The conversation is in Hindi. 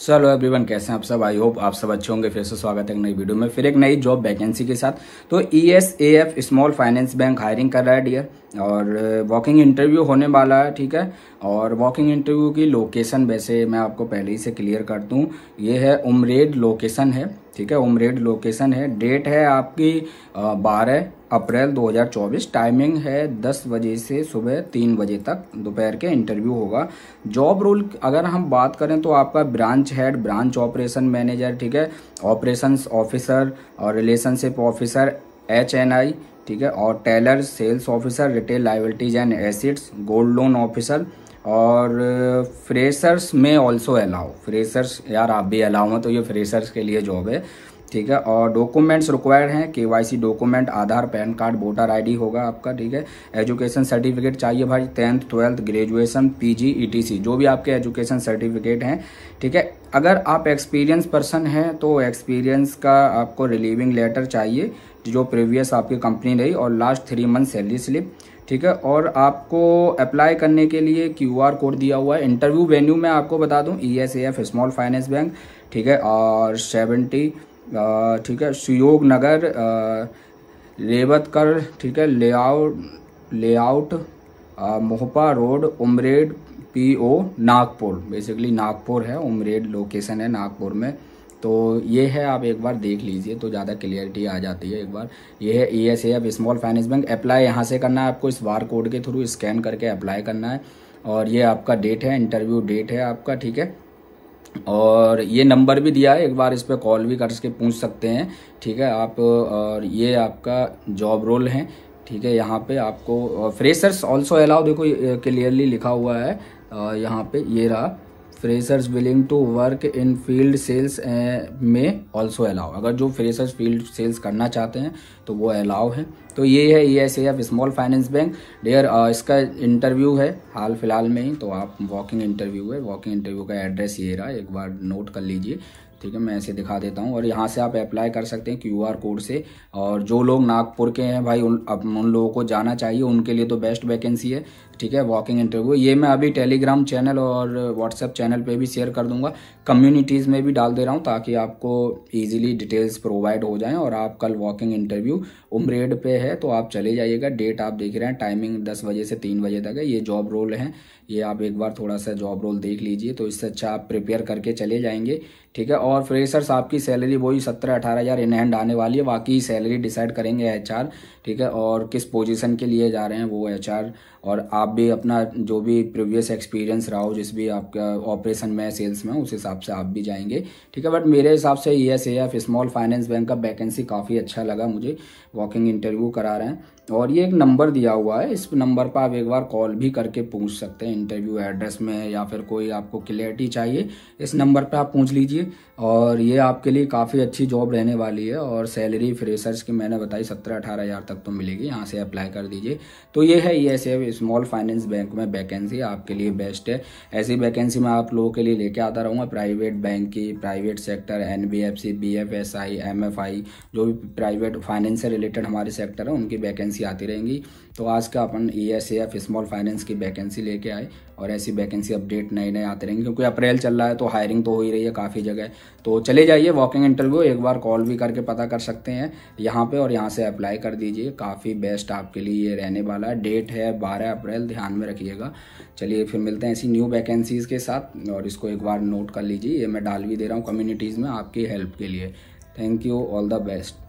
सो एवरीवन कैसे हैं आप सब आई होप आप सब अच्छे होंगे फिर से स्वागत है एक नई वीडियो में फिर एक नई जॉब वैकेंसी के साथ तो E S A F small finance bank hiring कर रहा है डियर और वॉकिंग uh, इंटरव्यू होने वाला है ठीक है और वॉकिंग इंटरव्यू की लोकेशन वैसे मैं आपको पहले ही से क्लियर कर दूँ ये है उमरेड लोकेशन है ठीक है उमरेड लोकेशन है डेट है आपकी uh, बारह अप्रैल 2024 टाइमिंग है 10 बजे से सुबह तीन बजे तक दोपहर के इंटरव्यू होगा जॉब रोल अगर हम बात करें तो आपका branch head branch operation manager ठीक है ऑपरेशंस ऑफिसर और relationship officer H N I ठीक है और teller sales officer retail liabilities and assets gold loan officer और फ्रेशर्स में ऑल्सो अलाउ फ्रेशर्स यार आप भी अलाउ हैं तो ये फ्रेशर्स के लिए जॉब है ठीक है और डॉक्यूमेंट्स रिक्वायर्ड हैं K Y C document Aadhaar PAN card voter ID होगा आपका ठीक है एजुकेशन सर्टिफिकेट चाहिए भाई tenth twelfth graduation PG etc जो भी आपके एजुकेशन सर्टिफिकेट हैं ठीक है अगर आप एक्सपीरियंस पर्सन हैं तो एक्सपीरियंस का आपको रिलीविंग लेटर चाहिए जो प्रीवियस आपकी कंपनी रही और last three month salary slip ठीक है और आपको अप्लाई करने के लिए क्यू आर कोड दिया हुआ है इंटरव्यू वेन्यू मैं आपको बता दूँ E S A F small finance bank ठीक है और सेवेंटी ठीक है सुयोग नगर कर ठीक है layout layout Mohpa road Umred P O Nagpur basically Nagpur है उमरेड लोकेशन है नागपुर में तो ये है आप एक बार देख लीजिए तो ज़्यादा क्लियरिटी आ जाती है एक बार ये है E S F small finance bank apply यहाँ से करना है आपको इस बार कोड के थ्रू स्कैन करके अप्लाई करना है और ये आपका डेट है इंटरव्यू डेट है आपका ठीक है और ये नंबर भी दिया है एक बार इस पर कॉल भी करके पूछ सकते हैं ठीक है आप और ये आपका जॉब रोल है ठीक है यहाँ पे आपको फ्रेशर्स ऑल्सो अलाउ देखो क्लियरली लिखा हुआ है यहाँ पे ये रहा freshers willing to work in field sales में ऑल्सो अलाउ अगर जो फ्रेशर्स फील्ड सेल्स करना चाहते हैं तो वो अलाउ है तो ये है E S F small finance bank there इसका इंटरव्यू है हाल फिलहाल में ही तो आप वॉकिंग इंटरव्यू है वॉकिंग इंटरव्यू का एड्रेस ये रहा एक बार नोट कर लीजिए ठीक है मैं ऐसे दिखा देता हूँ और यहाँ से आप अप्लाई कर सकते हैं क्यू आर कोड से और जो लोग नागपुर के हैं भाई उन अब उन लोगों को जाना चाहिए उनके लिए तो बेस्ट वैकेंसी है ठीक है वॉकिंग इंटरव्यू ये मैं अभी टेलीग्राम चैनल और व्हाट्सएप चैनल पे भी शेयर कर दूंगा कम्युनिटीज़ में भी डाल दे रहा हूँ ताकि आपको ईजिली डिटेल्स प्रोवाइड हो जाएँ और आप कल वॉकिंग इंटरव्यू उमरेड पर है तो आप चले जाइएगा डेट आप देख रहे हैं टाइमिंग दस बजे से तीन बजे तक है ये जॉब रोल हैं ये आप एक बार थोड़ा सा जॉब रोल देख लीजिए तो इससे अच्छा आप प्रिपेयर करके चले जाएंगे ठीक है और फ्रेशर्स आपकी सैलरी वही सत्रह अठारह हज़ार इन हैंड आने वाली है बाकी सैलरी डिसाइड करेंगे एचआर ठीक है और किस पोजीशन के लिए जा रहे हैं वो एचआर और आप भी अपना जो भी प्रीवियस एक्सपीरियंस रहा हो जिस भी आपका ऑपरेशन में सेल्स में उस हिसाब से आप भी जाएंगे ठीक है बट मेरे हिसाब से E S F small finance bank का वैकेंसी काफ़ी अच्छा लगा मुझे वॉकिंग इंटरव्यू करा रहे हैं और ये एक नंबर दिया हुआ है इस नंबर पर आप एक बार कॉल भी करके पूछ सकते हैं इंटरव्यू एड्रेस में या फिर कोई आपको क्लियरिटी चाहिए इस नंबर पर आप पूछ लीजिए और ये आपके लिए काफ़ी अच्छी जॉब रहने वाली है और सैलरी फ्रेशर्स की मैंने बताई सत्रह अठारह हज़ार तक तो मिलेगी यहाँ से अप्लाई कर दीजिए तो ये है E S F small finance bank में वैकेंसी आपके लिए बेस्ट है ऐसी वैकेंसी मैं आप लोगों के लिए लेके आता रहूँगा प्राइवेट बैंक की private sector N B F C B F S I M F I जो भी प्राइवेट फाइनेंस से रिलेटेड हमारे सेक्टर है उनकी वैकेंसी आती रहेंगी तो आज का अपन E S A F small finance की वैकेंसी लेके आए और ऐसी वैकेंसी अपडेट नए नए आते रहेंगे क्योंकि अप्रैल चल रहा है तो हायरिंग तो हो ही रही है काफ़ी जगह तो चले जाइए वॉकिंग इंटरव्यू एक बार कॉल भी करके पता कर सकते हैं यहाँ पे और यहाँ से अप्लाई कर दीजिए काफ़ी बेस्ट आपके लिए ये रहने वाला है डेट है बारह अप्रैल ध्यान में रखिएगा चलिए फिर मिलते हैं ऐसी न्यू वैकेंसीज़ के साथ और इसको एक बार नोट कर लीजिए ये मैं डाल भी दे रहा हूँ कम्युनिटीज़ में आपकी हेल्प के लिए thank you all the best